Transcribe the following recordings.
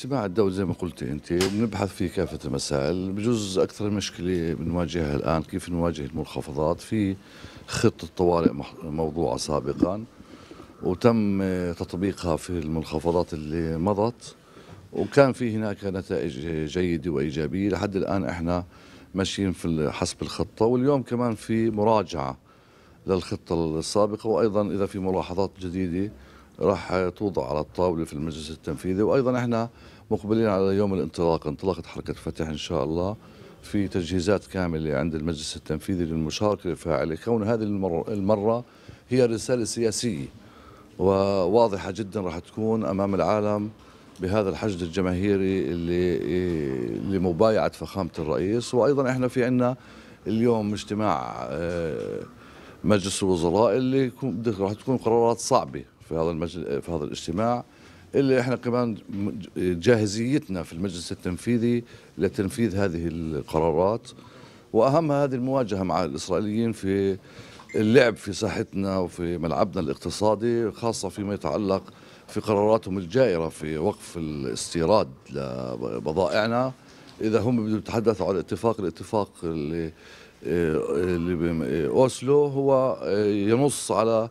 الاجتماع الدولي زي ما قلت انت بنبحث في كافه المسائل بجوز اكثر مشكله بنواجهها الان كيف نواجه المنخفضات في خطه طوارئ موضوعه سابقا وتم تطبيقها في المنخفضات اللي مضت وكان في هناك نتائج جيده وايجابيه لحد الان احنا ماشيين في حسب الخطه واليوم كمان في مراجعه للخطه السابقه وايضا اذا في ملاحظات جديده راح توضع على الطاوله في المجلس التنفيذي وايضا احنا مقبلين على يوم الانطلاق انطلاقه حركه فتح ان شاء الله في تجهيزات كامله عند المجلس التنفيذي للمشاركه الفاعله كون هذه المره هي رساله سياسيه وواضحه جدا راح تكون امام العالم بهذا الحشد الجماهيري اللي لمبايعه فخامه الرئيس وايضا احنا في عندنا اليوم اجتماع آه، مجلس الوزراء اللي راح تكون قرارات صعبه في هذا المجل... في هذا الاجتماع اللي احنا كمان جاهزيتنا في المجلس التنفيذي لتنفيذ هذه القرارات واهمها هذه المواجهه مع الاسرائيليين في اللعب في ساحتنا وفي ملعبنا الاقتصادي خاصه فيما يتعلق في قراراتهم الجائره في وقف الاستيراد لبضائعنا اذا هم بدهم يتحدثوا عن الاتفاق الاتفاق اللي اللي اوسلو هو ينص على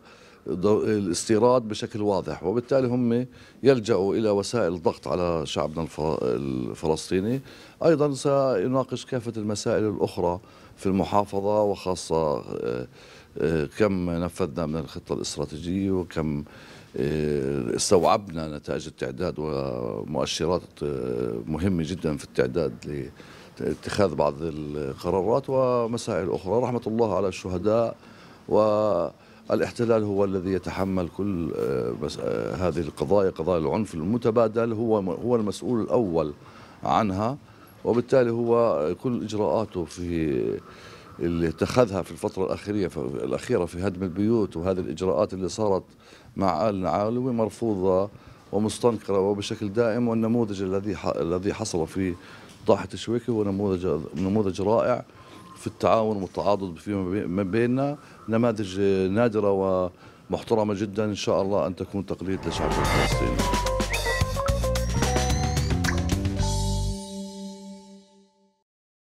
الاستيراد بشكل واضح وبالتالي هم يلجأوا إلى وسائل الضغط على شعبنا الفلسطيني أيضا سيناقش كافة المسائل الأخرى في المحافظة وخاصة آه، آه، كم نفذنا من الخطة الاستراتيجية وكم آه، استوعبنا نتائج التعداد ومؤشرات مهمة جدا في التعداد لاتخاذ بعض القرارات ومسائل أخرى رحمة الله على الشهداء و الاحتلال هو الذي يتحمل كل آه، آه، هذه القضايا قضايا العنف المتبادل هو هو المسؤول الاول عنها وبالتالي هو كل اجراءاته في اللي اتخذها في الفترة الأخيرة في الأخيرة في هدم البيوت وهذه الإجراءات اللي صارت مع آل نعالوي مرفوضة ومستنكرة وبشكل دائم والنموذج الذي الذي حصل في طاحة الشويكي هو نموذج نموذج رائع في التعاون والتعاضد فيما بيننا نماذج نادرة ومحترمة جدا إن شاء الله أن تكون تقليد للشعب الفلسطيني